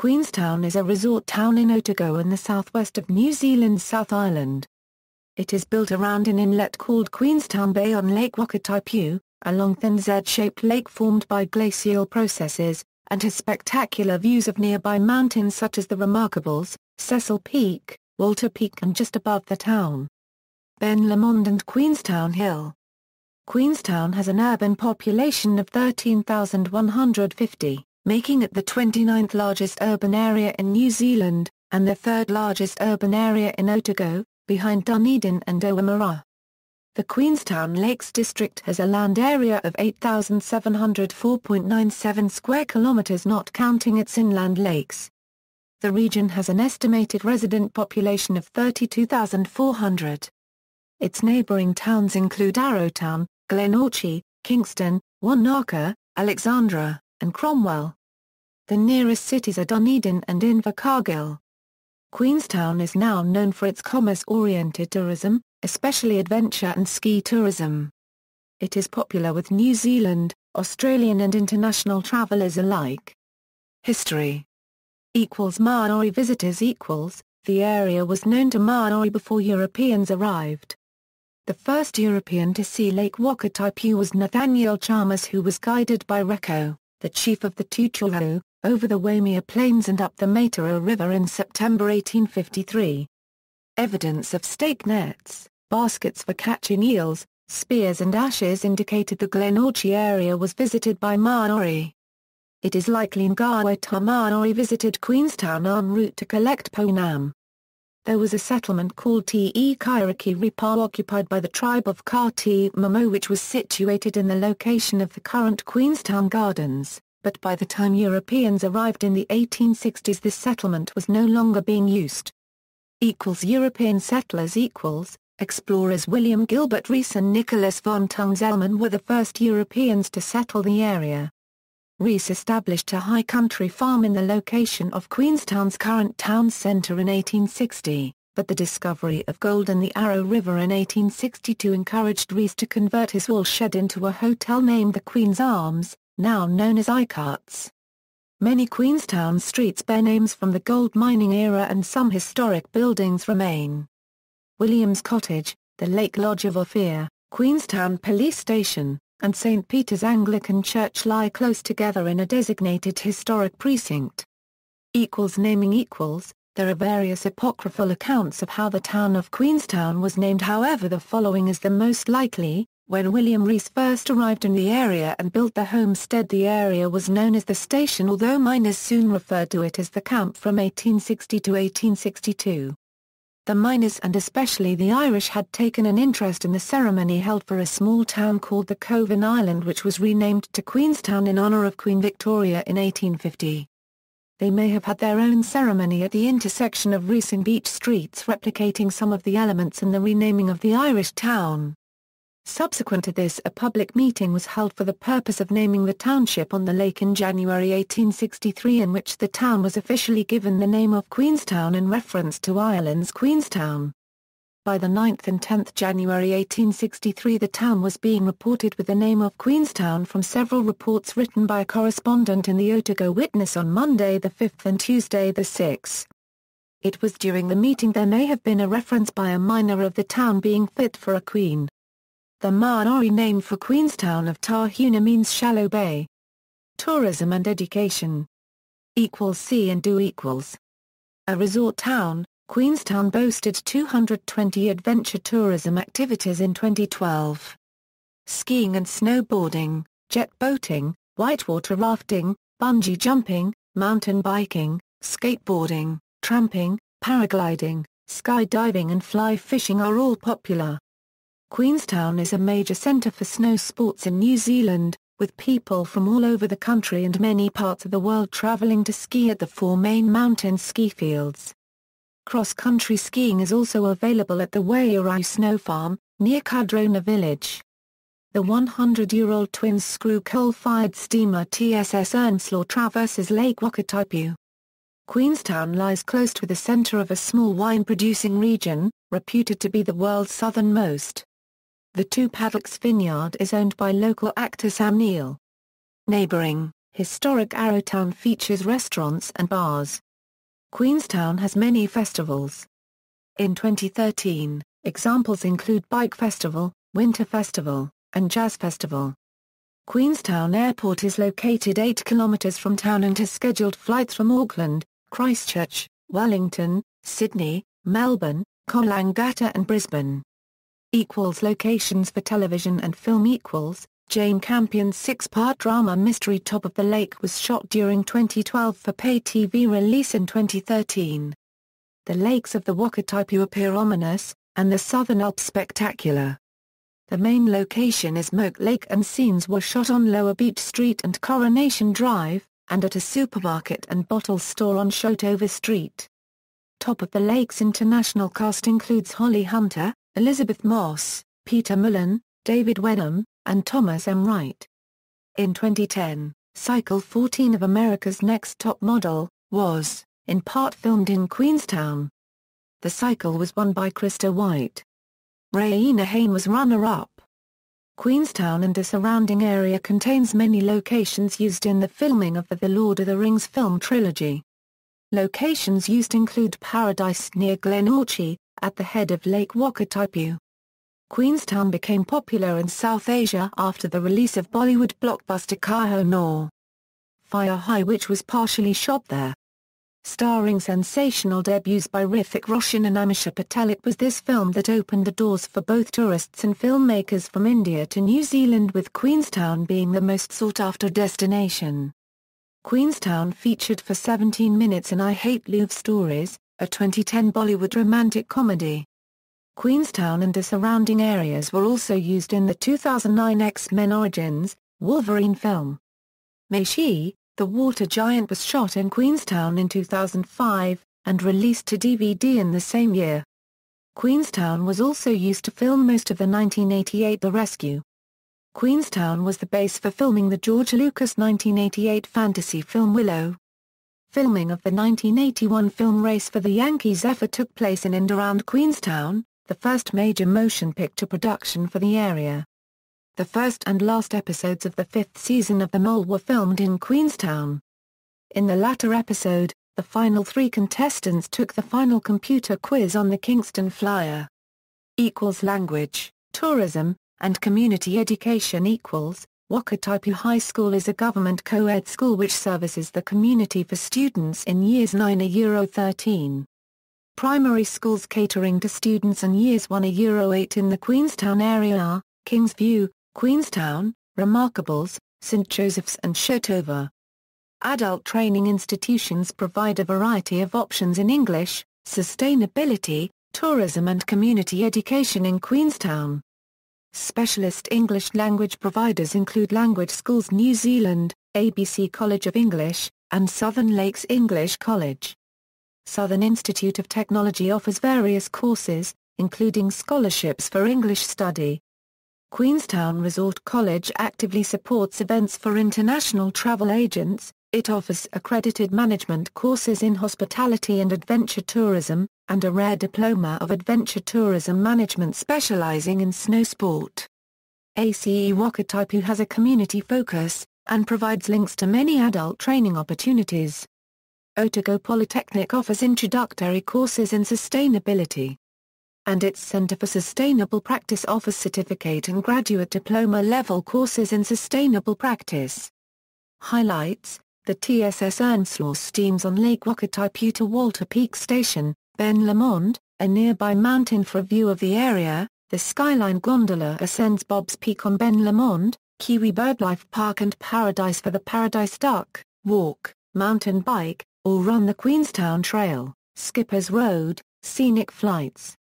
Queenstown is a resort town in Otago in the southwest of New Zealand's South Island. It is built around an inlet called Queenstown Bay on Lake Wakataipu, a long thin Z-shaped lake formed by glacial processes, and has spectacular views of nearby mountains such as the Remarkables, Cecil Peak, Walter Peak and just above the town. Ben Lomond and Queenstown Hill. Queenstown has an urban population of 13,150 making it the 29th largest urban area in New Zealand, and the third largest urban area in Otago, behind Dunedin and Oamaru. The Queenstown Lakes District has a land area of 8,704.97 square kilometres not counting its inland lakes. The region has an estimated resident population of 32,400. Its neighbouring towns include Arrowtown, Glenorchy, Kingston, Wanaka, Alexandra, and Cromwell. The nearest cities are Dunedin and Invercargill. Queenstown is now known for its commerce-oriented tourism, especially adventure and ski tourism. It is popular with New Zealand, Australian and international travelers alike. History equals Maori visitors equals, the area was known to Maori before Europeans arrived. The first European to see Lake Wakatipu was Nathaniel Chalmers who was guided by Reko, the chief of the Tuturu, over the Waimea Plains and up the Mataril River in September 1853. Evidence of stake nets, baskets for catching eels, spears and ashes indicated the Glenorchy area was visited by Maori. It is likely Ngawa Maori visited Queenstown en route to collect Ponam. There was a settlement called Te Kairaki Ripa occupied by the tribe of Kati Momo which was situated in the location of the current Queenstown Gardens but by the time Europeans arrived in the 1860s this settlement was no longer being used. Equals European settlers equals, explorers William Gilbert Rees and Nicholas von Tungzelmann were the first Europeans to settle the area. Rees established a high country farm in the location of Queenstown's current town centre in 1860, but the discovery of gold in the Arrow River in 1862 encouraged Rees to convert his wool shed into a hotel named the Queen's Arms, now known as Icarts. Many Queenstown streets bear names from the gold mining era and some historic buildings remain. Williams Cottage, the Lake Lodge of Ophir, Queenstown Police Station, and St. Peter's Anglican Church lie close together in a designated historic precinct. Equals naming equals, there are various apocryphal accounts of how the town of Queenstown was named however the following is the most likely, when William Reese first arrived in the area and built the homestead the area was known as the station although miners soon referred to it as the camp from 1860 to 1862. The miners and especially the Irish had taken an interest in the ceremony held for a small town called the Cove in Ireland which was renamed to Queenstown in honour of Queen Victoria in 1850. They may have had their own ceremony at the intersection of Reese and Beach streets replicating some of the elements in the renaming of the Irish town. Subsequent to this a public meeting was held for the purpose of naming the township on the lake in January 1863 in which the town was officially given the name of Queenstown in reference to Ireland's Queenstown. By the 9th and 10th January 1863 the town was being reported with the name of Queenstown from several reports written by a correspondent in the Otago Witness on Monday the 5th and Tuesday the 6th. It was during the meeting there may have been a reference by a miner of the town being fit for a queen. The Maori name for Queenstown of Tahuna means shallow bay. Tourism and education. Equals see and do equals. A resort town, Queenstown boasted 220 adventure tourism activities in 2012. Skiing and snowboarding, jet boating, whitewater rafting, bungee jumping, mountain biking, skateboarding, tramping, paragliding, skydiving and fly fishing are all popular. Queenstown is a major centre for snow sports in New Zealand, with people from all over the country and many parts of the world travelling to ski at the four main mountain ski fields. Cross-country skiing is also available at the Wairai Snow Farm, near Kadrona village. The 100-year-old twin screw coal-fired steamer TSS Earnslaw traverses Lake Wakatipu. Queenstown lies close to the center of a small wine-producing region, reputed to be the world's southernmost. The Two Paddocks Vineyard is owned by local actor Sam Neill. Neighboring, historic Arrowtown features restaurants and bars. Queenstown has many festivals. In 2013, examples include Bike Festival, Winter Festival, and Jazz Festival. Queenstown Airport is located 8 kilometers from town and has scheduled flights from Auckland, Christchurch, Wellington, Sydney, Melbourne, Kolangata and Brisbane equals locations for television and film equals, Jane Campion's six-part drama mystery Top of the Lake was shot during 2012 for pay TV release in 2013. The lakes of the Wakatipu appear ominous, and the Southern Alps spectacular. The main location is Moak Lake and scenes were shot on Lower Beach Street and Coronation Drive, and at a supermarket and bottle store on Shotover Street. Top of the Lakes international cast includes Holly Hunter, Elizabeth Moss, Peter Mullen, David Wenham, and Thomas M. Wright. In 2010, Cycle 14 of America's Next Top Model, was, in part filmed in Queenstown. The cycle was won by Krista White. Raina Haim was runner-up. Queenstown and the surrounding area contains many locations used in the filming of the The Lord of the Rings film trilogy. Locations used include Paradise near Glenorchy, at the head of Lake Wakatipu. Queenstown became popular in South Asia after the release of Bollywood blockbuster Kaho Noor. Fire High which was partially shot there. Starring sensational debuts by Rithik Roshan and Amisha Patel it was this film that opened the doors for both tourists and filmmakers from India to New Zealand with Queenstown being the most sought-after destination. Queenstown featured for 17 minutes in I Hate Louvre stories, a 2010 Bollywood romantic comedy. Queenstown and the surrounding areas were also used in the 2009 X-Men Origins, Wolverine film. Meishi, the water giant was shot in Queenstown in 2005, and released to DVD in the same year. Queenstown was also used to film most of the 1988 The Rescue. Queenstown was the base for filming the George Lucas 1988 fantasy film Willow, Filming of the 1981 film Race for the Yankee Zephyr took place in and around Queenstown, the first major motion picture production for the area. The first and last episodes of the fifth season of The Mole were filmed in Queenstown. In the latter episode, the final three contestants took the final computer quiz on the Kingston Flyer. Equals language, tourism, and community education equals Wakatipu High School is a government co-ed school which services the community for students in years 9 a Euro 13. Primary schools catering to students in years 1 a Euro 8 in the Queenstown area are, Kingsview, Queenstown, Remarkables, St. Joseph's and Shotover. Adult training institutions provide a variety of options in English, sustainability, tourism and community education in Queenstown. Specialist English language providers include Language Schools New Zealand, ABC College of English, and Southern Lakes English College. Southern Institute of Technology offers various courses, including scholarships for English study. Queenstown Resort College actively supports events for international travel agents, it offers accredited management courses in hospitality and adventure tourism, and a rare diploma of adventure tourism management specializing in snow sport. ACE Wakatipu has a community focus, and provides links to many adult training opportunities. Otago Polytechnic offers introductory courses in sustainability. And its Center for Sustainable Practice offers certificate and graduate diploma level courses in sustainable practice. Highlights The TSS Earnslaw steams on Lake Wakatipu to Walter Peak Station, Ben Lamond, a nearby mountain for a view of the area, the Skyline Gondola ascends Bob's Peak on Ben Lamond, Kiwi Birdlife Park and Paradise for the Paradise Duck, walk, mountain bike, or run the Queenstown Trail, Skipper's Road, scenic flights.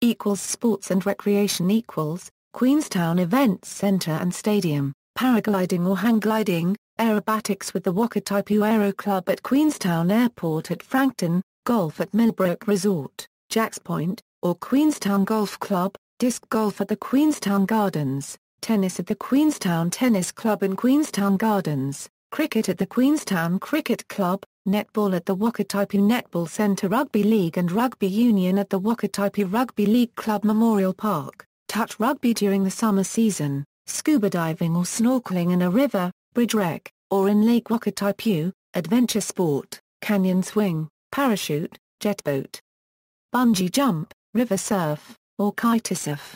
Equals sports and recreation equals, Queenstown Events Center and Stadium, paragliding or hang gliding, aerobatics with the Wakatipu Aero Club at Queenstown Airport at Frankton, golf at Millbrook Resort, Jacks Point, or Queenstown Golf Club, disc golf at the Queenstown Gardens, tennis at the Queenstown Tennis Club in Queenstown Gardens, cricket at the Queenstown Cricket Club, netball at the Wakatipu Netball Centre Rugby League and Rugby Union at the Wakatipu Rugby League Club Memorial Park, touch rugby during the summer season, scuba diving or snorkeling in a river, bridge wreck, or in Lake Wakatipu, adventure sport, canyon swing, parachute, jet boat, bungee jump, river surf, or kitesurf.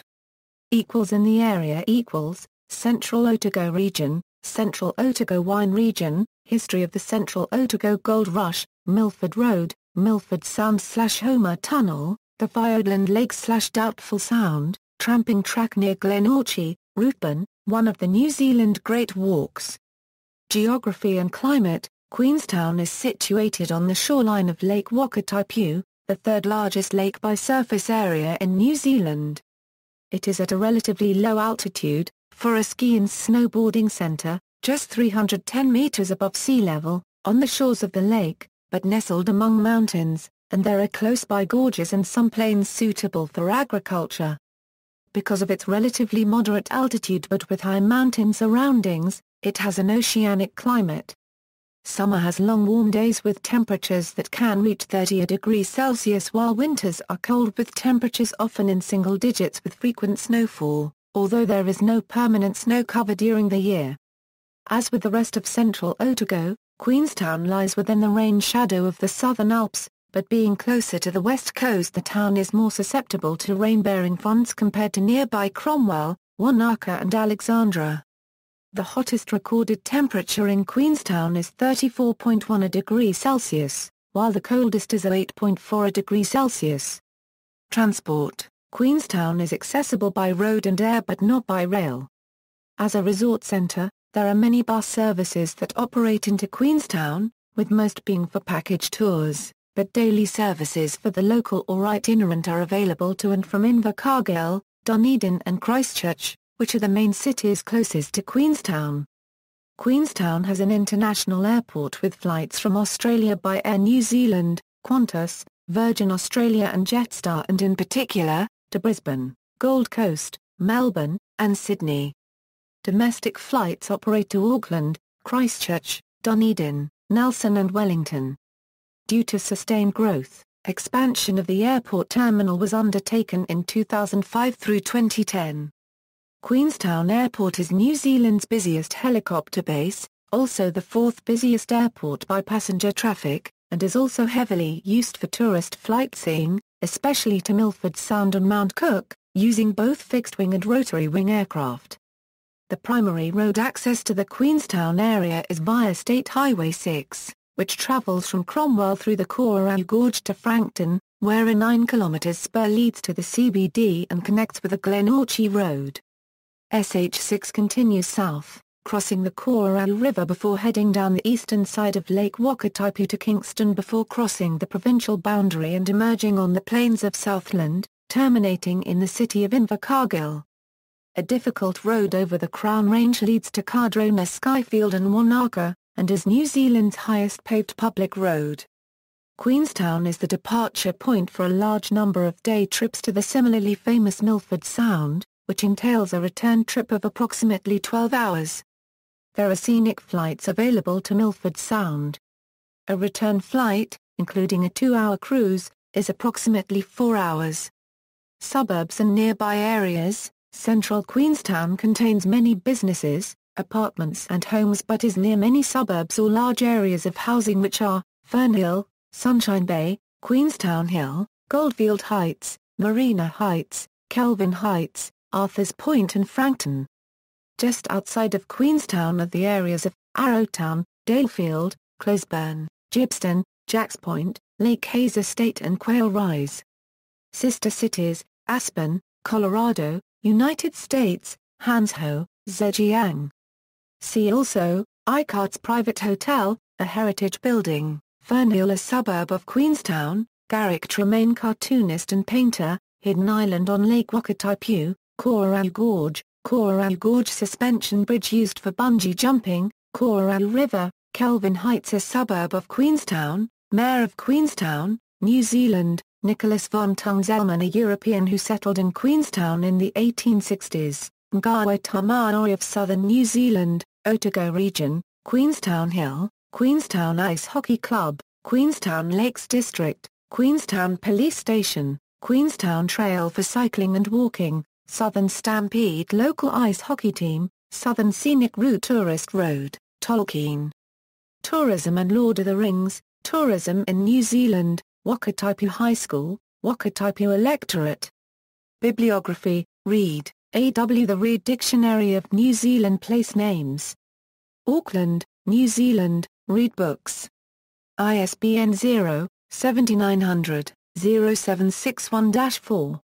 Equals in the area equals, Central Otago Region, Central Otago Wine Region, History of the Central Otago Gold Rush, Milford Road, Milford Sound slash Homer Tunnel, the Fiordland Lake slash Doubtful Sound, Tramping Track near Glen Orchie, Ruthven, one of the New Zealand Great Walks. Geography and Climate, Queenstown is situated on the shoreline of Lake Wakatipu, the third largest lake by surface area in New Zealand. It is at a relatively low altitude, for a ski and snowboarding centre, just 310 metres above sea level, on the shores of the lake, but nestled among mountains, and there are close by gorges and some plains suitable for agriculture. Because of its relatively moderate altitude but with high mountain surroundings, it has an oceanic climate, Summer has long warm days with temperatures that can reach 30 degrees Celsius while winters are cold with temperatures often in single digits with frequent snowfall, although there is no permanent snow cover during the year. As with the rest of central Otago, Queenstown lies within the rain shadow of the Southern Alps, but being closer to the west coast the town is more susceptible to rain-bearing fronts compared to nearby Cromwell, Wanaka and Alexandra. The hottest recorded temperature in Queenstown is 34.1 degrees Celsius, while the coldest is 8.4 degrees Celsius. Transport Queenstown is accessible by road and air but not by rail. As a resort centre, there are many bus services that operate into Queenstown, with most being for package tours, but daily services for the local or itinerant are available to and from Invercargill, Dunedin and Christchurch which are the main cities closest to Queenstown. Queenstown has an international airport with flights from Australia by Air New Zealand, Qantas, Virgin Australia and Jetstar and in particular, to Brisbane, Gold Coast, Melbourne, and Sydney. Domestic flights operate to Auckland, Christchurch, Dunedin, Nelson and Wellington. Due to sustained growth, expansion of the airport terminal was undertaken in 2005 through 2010. Queenstown Airport is New Zealand's busiest helicopter base, also the fourth busiest airport by passenger traffic, and is also heavily used for tourist flightseeing, especially to Milford Sound and Mount Cook, using both fixed-wing and rotary-wing aircraft. The primary road access to the Queenstown area is via State Highway 6, which travels from Cromwell through the Coorau Gorge to Frankton, where a 9 km spur leads to the CBD and connects with the Glenorchy Road. SH6 continues south, crossing the Kourou River before heading down the eastern side of Lake Wakatipu to Kingston before crossing the provincial boundary and emerging on the plains of Southland, terminating in the city of Invercargill. A difficult road over the Crown Range leads to Cardrona Skyfield and Wanaka, and is New Zealand's highest paved public road. Queenstown is the departure point for a large number of day trips to the similarly famous Milford Sound, which entails a return trip of approximately 12 hours. There are scenic flights available to Milford Sound. A return flight, including a two-hour cruise, is approximately four hours. Suburbs and nearby areas, central Queenstown contains many businesses, apartments and homes but is near many suburbs or large areas of housing which are, Fernhill, Sunshine Bay, Queenstown Hill, Goldfield Heights, Marina Heights, Kelvin Heights, Arthurs Point and Frankton. Just outside of Queenstown are the areas of Arrowtown, Dalefield, Closeburn, Gibston, Jacks Point, Lake Hayes Estate and Quail Rise. Sister cities, Aspen, Colorado, United States, Hansho, Zhejiang. See also, Icart's Private Hotel, a heritage building, Fernhill a suburb of Queenstown, Garrick Tremaine cartoonist and painter, Hidden Island on Lake Wakatipu, Coral Gorge, Coral Gorge suspension bridge used for bungee jumping, Coral River, Kelvin Heights a suburb of Queenstown, Mayor of Queenstown, New Zealand, Nicholas von Tungzelman a European who settled in Queenstown in the 1860s, Ngawa Tamaori of southern New Zealand, Otago region, Queenstown Hill, Queenstown Ice Hockey Club, Queenstown Lakes District, Queenstown Police Station, Queenstown Trail for cycling and walking, Southern Stampede local ice hockey team, Southern Scenic Route Tourist Road, Tolkien. Tourism and Lord of the Rings, Tourism in New Zealand, Wakatipu High School, Wakatipu Electorate. Bibliography, Reed, A. W. The Reed Dictionary of New Zealand Place Names. Auckland, New Zealand, Reed Books. ISBN 0-7900-0761-4.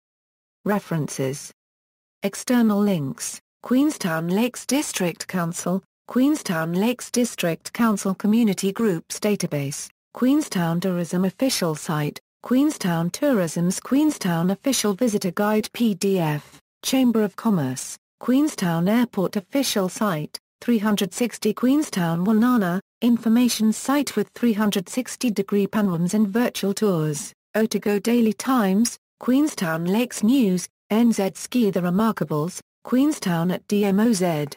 References External links, Queenstown Lakes District Council, Queenstown Lakes District Council Community Groups Database, Queenstown Tourism Official Site, Queenstown Tourism's Queenstown Official Visitor Guide PDF, Chamber of Commerce, Queenstown Airport Official Site, 360 Queenstown Wanana, Information Site with 360 degree panorams and virtual tours, Otago Daily Times, Queenstown Lakes News, NZ Ski The Remarkables, Queenstown at DMOZ.